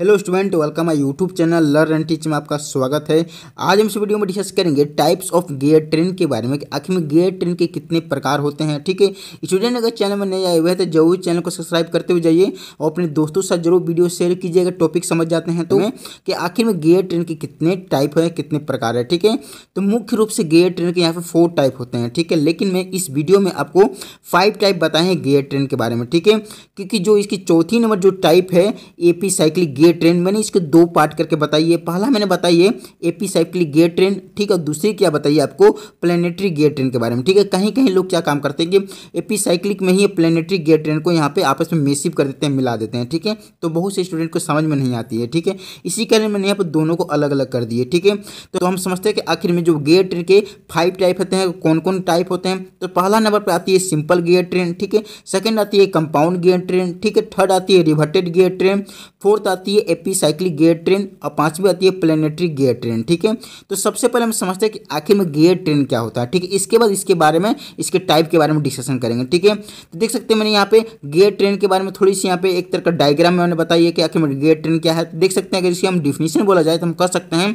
hello student welcome आई YouTube channel learn and teach में आपका स्वागत है आज हम इस वीडियो में डिस्कस करेंगे टाइप्स ऑफ गियर ट्रेन के बारे में कि आखिर में गियर ट्रेन के कितने प्रकार होते हैं ठीक है स्टूडेंट अगर चैनल में नए आए हुए हैं तो जरूर चैनल को सब्सक्राइब करते हुए जाइए और अपने दोस्तों के साथ जरूर वीडियो शेयर कीजिएगा टॉपिक समझ जाते हैं तो कि आखिर में गियर ट्रेन के कितने टाइप हैं कितने प्रकार है ठीक है तो मुख्य रूप से गियर ट्रेन के यहाँ पर फोर टाइप होते हैं ठीक है लेकिन मैं इस वीडियो में आपको फाइव टाइप बताए हैं गियर ट्रेन के बारे में ठीक है क्योंकि जो इसकी चौथी नंबर जो टाइप है ए पी साइकिल गेट ट्रेन मैंने इसके दो पार्ट करके बताइए पहला मैंने बताई है एपी साइकिल गेट ट्रेन ठीक है दूसरी क्या बताइए आपको प्लेनेटरी गेट ट्रेन के बारे में ठीक है कहीं कहीं लोग क्या काम करते हैं कि एपी साइकिल में ही प्लेनेटरी गेट ट्रेन को यहाँ पे आपस में मेसिव कर देते हैं मिला देते हैं ठीक है तो बहुत से स्टूडेंट को समझ में नहीं आती है ठीक है इसी कारण मैंने यहाँ पर दोनों को अलग अलग कर दिए ठीक है तो हम समझते हैं कि आखिर में जो गेट ट्रेन के फाइव टाइप होते हैं कौन कौन टाइप होते हैं तो पहला नंबर पर आती है सिंपल गेयर ट्रेन ठीक है सेकेंड आती है कंपाउंड गेयर ट्रेन ठीक है थर्ड आती है रिवर्टेड गेयर ट्रेन फोर्थ आती है आती है एपीसाइक्लिक गेयर ट्रेन और पांचवी आती है प्लेनेटरी गेयर ट्रेन ठीक है तो सबसे पहले हम समझते हैं कि आखिर में गेयर ट्रेन क्या होता है ठीक है इसके बाद इसके बारे में इसके टाइप के बारे में डिस्कशन करेंगे ठीक है तो देख सकते हैं मैंने यहाँ पे गेयर ट्रेन के बारे में थोड़ी सी यहाँ पे एक तरह का डायग्राम मैंने बताई है कि आखिर में गेयर ट्रेन क्या है तो देख सकते हैं अगर इसकी हम डिफिनेशन बोला जाए तो हम कह सकते हैं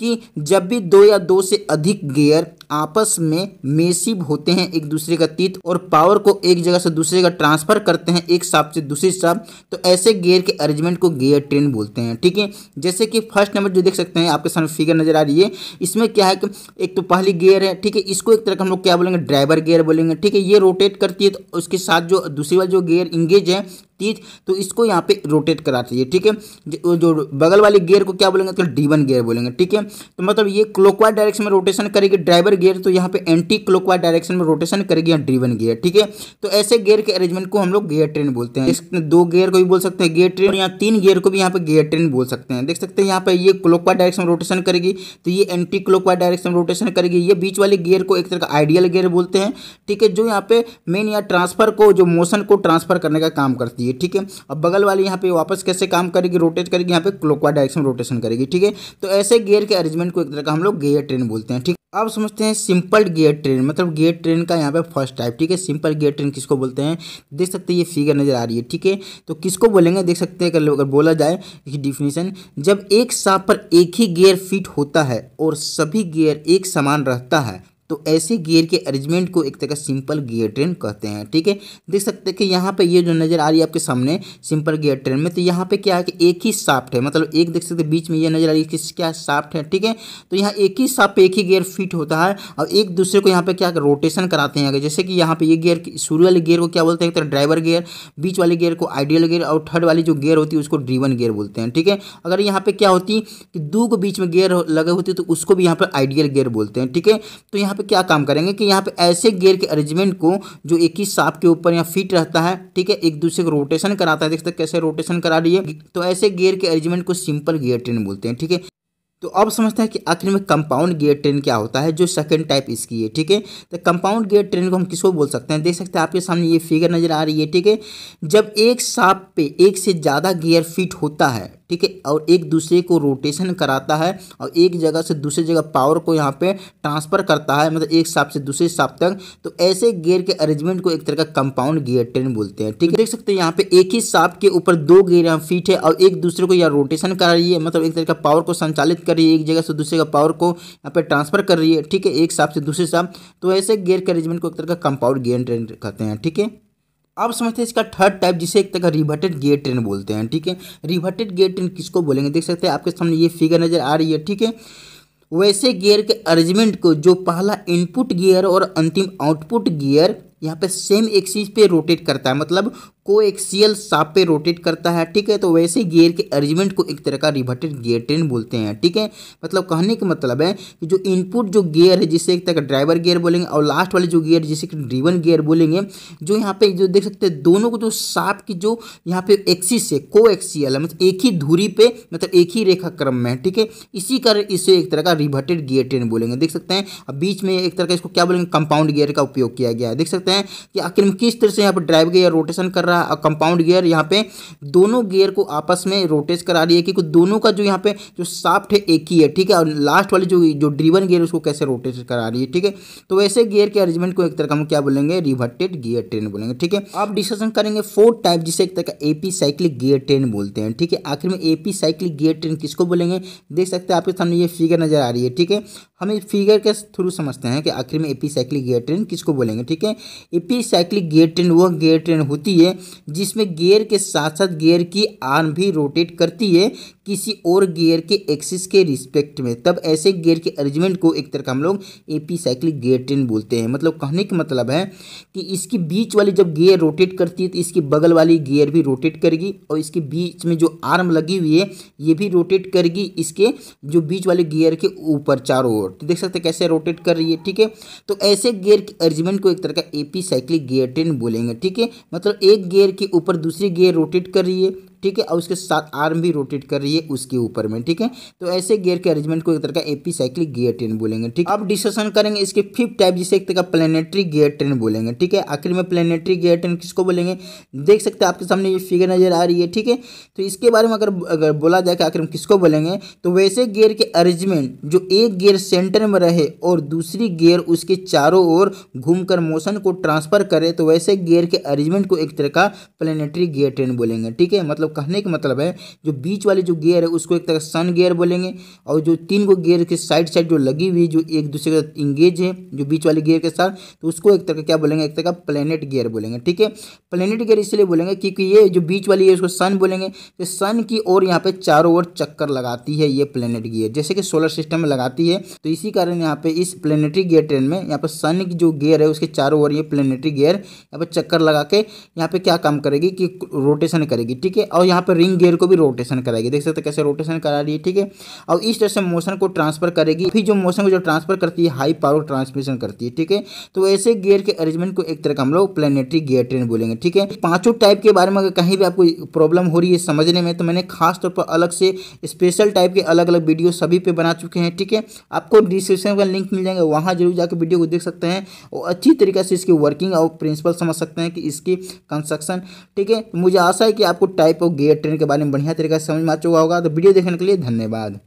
कि जब भी दो या दो से अधिक गेयर आपस में मेसिव होते हैं एक दूसरे का तीत और पावर को एक जगह से दूसरे का ट्रांसफर करते हैं एक साफ से दूसरी साफ तो ऐसे गेयर के अरेंजमेंट को गेयर ट्रेन ट्रेंड बोलते हैं ठीक है जैसे कि फर्स्ट नंबर जो देख सकते हैं आपके सामने फिगर नजर आ रही है इसमें क्या है कि एक तो पहली गियर है ठीक है इसको एक तरह हम लोग क्या बोलेंगे ड्राइवर गियर बोलेंगे ठीक है ये रोटेट करती है तो उसके साथ जो दूसरी वाली जो गियर इंगेज है तीस तो इसको यहाँ पे रोटेट करा चाहिए ठीक है जो बगल वाले गियर को क्या बोलेंगे तो डी वन गियर बोलेंगे ठीक है तो मतलब ये क्लोकवाइज डायरेक्शन में रोटेशन करेगी ड्राइवर गियर तो यहाँ पे एंटी क्लोकवाइज डायरेक्शन में रोटेशन करेगी यहाँ ड्रीवन गियर ठीक है तो ऐसे गियर के अरेंजमेंट को हम लोग गियर ट्रेन बोलते हैं इसमें दो गियर को भी बोल सकते हैं गियर ट्रेन यहाँ तीन गियर को भी यहाँ पे गियर ट्रेन बोल सकते हैं देख सकते हैं यहाँ पे ये क्लोकवाइज डायरेक्शन रोटेशन करेगी तो ये एंटी क्लोकवाइज डायरेक्शन रोटेशन करेगी ये बीच वाले गियर को एक तरह का आइडियल गियर बोलते हैं ठीक है जो यहाँ पे मेन यहाँ ट्रांसफर को जो मोशन को ट्रांसफर करने का काम करती है चाहिए ठीक है अब बगल वाली यहाँ पे वापस कैसे काम करेगी रोटेट करेगी यहाँ पे क्लोकवा डायरेक्शन रोटेशन करेगी ठीक है तो ऐसे गियर के अरेंजमेंट को एक तरह का हम लोग गियर ट्रेन बोलते हैं ठीक अब समझते हैं सिंपल गियर ट्रेन मतलब गियर ट्रेन का यहाँ पे फर्स्ट टाइप ठीक है सिंपल गियर ट्रेन किसको बोलते हैं देख सकते हैं ये फिगर नज़र आ रही है ठीक है तो किसको बोलेंगे देख सकते हैं अगर बोला जाए इसकी डिफिनीशन जब एक साफ पर एक ही गियर फिट होता है और सभी गियर एक समान रहता है तो ऐसे गियर के अरेंजमेंट को एक तरह का सिंपल गियर ट्रेन कहते हैं ठीक है देख सकते हैं कि यहाँ पे ये जो नज़र आ रही है आपके सामने सिंपल गियर ट्रेन में तो यहाँ पे क्या है कि एक ही साफ्ट है मतलब एक देख सकते बीच में ये नज़र आ रही है कि क्या साफ्ट है ठीक है तो यहाँ एक ही साफ पे एक ही गियर फिट होता है और एक दूसरे को यहाँ पे क्या रोटेशन कराते हैं जैसे कि यहाँ पे ये गियर शुरू वाले गियर को क्या बोलते हैं तरह ड्राइवर गियर बीच वाले गियर को आइडियल गियर और थर्ड वाली जो गियर होती है उसको ड्रीवन गियर बोलते हैं ठीक है अगर यहाँ पे क्या होती कि दो को बीच में गियर लगे होती तो उसको भी यहाँ पर आइडियल गियर बोलते हैं ठीक है तो यहाँ पे क्या काम करेंगे कि यहाँ पे ऐसे गियर के अरेंजमेंट को जो एक ही साप के ऊपर यहाँ फिट रहता है ठीक है एक दूसरे को रोटेशन कराता है देख सकते कैसे रोटेशन करा रही है तो ऐसे गेयर के अरेंजमेंट को सिंपल गियर ट्रेन बोलते हैं ठीक है तो अब समझते हैं कि आखिर में कंपाउंड गियर ट्रेन क्या होता है जो सेकंड टाइप इसकी है ठीक है तो कंपाउंड गियर ट्रेन को हम किसको बोल सकते हैं देख सकते हैं आपके सामने ये फिगर नज़र आ रही है ठीक है जब एक साप पे एक से ज़्यादा गियर फिट होता है ठीक है और एक दूसरे को रोटेशन कराता है और एक जगह से दूसरी जगह पावर को यहाँ पे ट्रांसफ़र करता है मतलब एक साफ से दूसरे साफ तक तो ऐसे गियर के अरेंजमेंट को एक तरह का कंपाउंड गियर ट्रेन बोलते हैं ठीक है देख सकते हैं यहाँ पे एक ही साफ के ऊपर दो गियर फिट है और एक दूसरे को यहाँ रोटेशन कर रही है मतलब एक तरह का पावर को संचालित कर रही है एक जगह से दूसरे का पावर को यहाँ पे ट्रांसफर कर रही है ठीक है एक साफ से दूसरे साफ तो ऐसे गेयर के अरेंजमेंट को एक तरह का कंपाउंड गियर ट्रेन कहते हैं ठीक है अब समझते हैं इसका थर्ड टाइप जिसे एक तरह का रिवर्टेड गेट ट्रेन बोलते हैं ठीक है रिवर्टेड गेट ट्रेन किसको बोलेंगे देख सकते हैं आपके सामने ये फिगर नज़र आ रही है ठीक है वैसे गियर के अरेंजमेंट को जो पहला इनपुट गियर और अंतिम आउटपुट गियर यहाँ पे सेम एक्सिस पे रोटेट करता है मतलब कोएक्सियल साप पे रोटेट करता है ठीक है तो वैसे गियर के अरेंजमेंट को एक तरह का रिवर्टेड गियर ट्रेन बोलते हैं ठीक है मतलब कहने का मतलब है कि जो इनपुट जो गियर है जिसे एक तरह का ड्राइवर गियर बोलेंगे और लास्ट वाले जो गियर जिसे ड्रीवन गियर बोलेंगे जो यहाँ पे जो देख सकते हैं दोनों को जो साप की जो यहाँ पे एक्सिस है को एक्सियल है मतलब एक ही धूरी पे मतलब एक ही रेखा क्रम में ठीक है इसी कारण इसे एक तरह का रिवर्टेड गियर ट्रेन बोलेंगे देख सकते हैं अब बीच में एक तरह का इसको क्या बोलेंगे कंपाउंड गियर का उपयोग किया गया है देख सकते हैं कि आखिर में किस तरह से यहाँ पर ड्राइव गियर रोटेशन कर रहा है या कंपाउंड गियर यहाँ पे दोनों गियर को आपस में रोटेज करा रही है क्योंकि दोनों का जो यहाँ पे जो साफ्ट है एक ही है ठीक है और लास्ट वाली जो जो ड्रीवन गियर उसको कैसे रोटेज करा रही है ठीक है तो वैसे गियर के अरेंजमेंट को एक तरह का हम क्या बोलेंगे रिवर्टेड गियर ट्रेन बोलेंगे ठीक है आप डिस्कशन करेंगे फोर टाइप जिसे एक तरह का ए साइक्लिक गियर ट्रेन बोलते हैं ठीक है आखिर में ए साइक्लिक गियर ट्रेन किसको बोलेंगे देख सकते हैं आपके सामने ये फिगर नजर आ रही है ठीक है हम इस फिगर के थ्रू समझते हैं कि आखिर में एपीसाइक्लिक गियर ट्रेन किसको बोलेंगे ठीक है एपीसाइक्लिक गियर ट्रेन वह गियर ट्रेन होती है जिसमें गियर के साथ साथ गियर की आर्म भी रोटेट करती है किसी और गियर के एक्सिस के रिस्पेक्ट में तब ऐसे गियर के अरेंजमेंट को एक तरह का हम लोग एपी साइकिल गियर ट्रेन बोलते हैं मतलब कहने का मतलब है कि इसकी बीच वाली जब गियर रोटेट करती है तो इसकी बगल वाली गियर भी रोटेट करेगी और इसके बीच में जो आर्म लगी हुई है ये भी रोटेट करेगी इसके जो बीच वाले गियर के ऊपर चारों ओर तो देख सकते कैसे रोटेट कर रही है ठीक है तो ऐसे गेयर के अरेंजमेंट को एक तरह का पी साइक्लिक गियर ट्रेन बोलेंगे ठीक है मतलब एक गेयर के ऊपर दूसरी गेयर रोटेट कर रही है ठीक है और उसके साथ आर्म भी रोटेट कर रही है उसके ऊपर में ठीक है तो ऐसे गियर के अरेंजमेंट को एक तरह का एपी साइक्लिक गियर ट्रेन बोलेंगे ठीक अब डिस्कशन करेंगे इसके फिफ्थ टाइप जिसे एक तरह का प्लेनेटरी गियर ट्रेन बोलेंगे ठीक है आखिर में प्लेनेटरी गियर ट्रेन किसको बोलेंगे देख सकते हैं आपके सामने ये फिगर नजर आ रही है ठीक है तो इसके बारे में अगर अगर बोला जाए कि आखिर हम किसको बोलेंगे तो वैसे गेयर के अरेंजमेंट जो एक गेयर सेंटर में रहे और दूसरी गेयर उसके चारों ओर घूमकर मोशन को ट्रांसफर करे तो वैसे गेयर के अरेंजमेंट को एक तरह का प्लेनेटरी गियर ट्रेन बोलेंगे ठीक है मतलब मतलब कहने का मतलब है जो बीच वाली जो गेयर है उसको एक तरह सन गेयर बोलेंगे और जो तीन को गेयर के साइड साइड जो लगी हुई जो एक दूसरे के साथ इंगेज है जो बीच वाले गेयर के साथ तो उसको एक तरह क्या बोलेंगे एक तरह का प्लेनेट गेयर बोलेंगे ठीक है प्लेनेट गेयर इसलिए बोलेंगे क्योंकि ये जो बीच वाली है उसको सन बोलेंगे तो सन की ओर यहाँ पे चारों ओर चक्कर लगाती है ये प्लेनेट गेयर जैसे कि सोलर सिस्टम में लगाती है तो इसी कारण यहाँ पे इस प्लेनेटरी गेयर ट्रेन में यहाँ पर सन की जो गेयर है उसके चारों ओर ये प्लेनेटरी गेयर यहाँ पर चक्कर लगा के यहाँ पे क्या काम करेगी कि रोटेशन करेगी ठीक है और यहाँ पर रिंग गेयर को भी रोटेशन कराएगी देख सकते कैसे रोटेशन करा रही है ठीक है और इस तरह से मोशन को ट्रांसफर करेगी फिर जो मोशन को जो ट्रांसफर करती है हाई पावर ट्रांसमिशन करती है ठीक है तो ऐसे गियर के अरेंजमेंट को एक तरह का हम लोग प्लेनेटरी गियर ट्रेन बोलेंगे ठीक है पांचों टाइप के बारे में अगर कहीं भी आपको प्रॉब्लम हो रही है समझने में तो मैंने खासतौर पर अलग से स्पेशल टाइप के अलग अलग वीडियो सभी पे बना चुके हैं ठीक है आपको डिस्क्रिप्शन का लिंक मिल जाएगा वहाँ जरूर जाकर वीडियो को देख सकते हैं और अच्छी तरीके से इसकी वर्किंग और प्रिंसिपल समझ सकते हैं कि इसकी कंस्ट्रक्शन ठीक है तो मुझे आशा है कि आपको टाइप गेट ट्रेन के बारे में बढ़िया तरीके से समझ में आ चुका होगा तो वीडियो देखने के लिए धन्यवाद